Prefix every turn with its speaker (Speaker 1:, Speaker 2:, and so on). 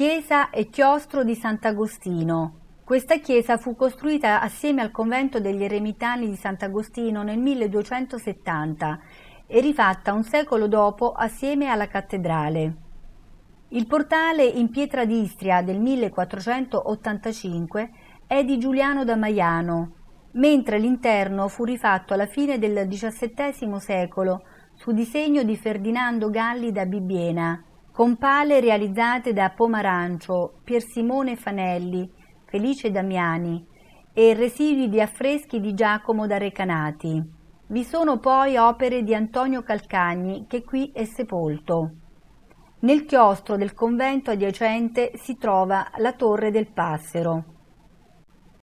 Speaker 1: Chiesa e chiostro di Sant'Agostino. Questa chiesa fu costruita assieme al convento degli Eremitani di Sant'Agostino nel 1270 e rifatta un secolo dopo assieme alla cattedrale. Il portale in pietra d'Istria del 1485 è di Giuliano da Maiano, mentre l'interno fu rifatto alla fine del XVII secolo su disegno di Ferdinando Galli da Bibbiena con pale realizzate da Pomarancio, Piersimone Fanelli, Felice Damiani e residui di affreschi di Giacomo da Recanati. Vi sono poi opere di Antonio Calcagni che qui è sepolto. Nel chiostro del convento adiacente si trova la torre del passero.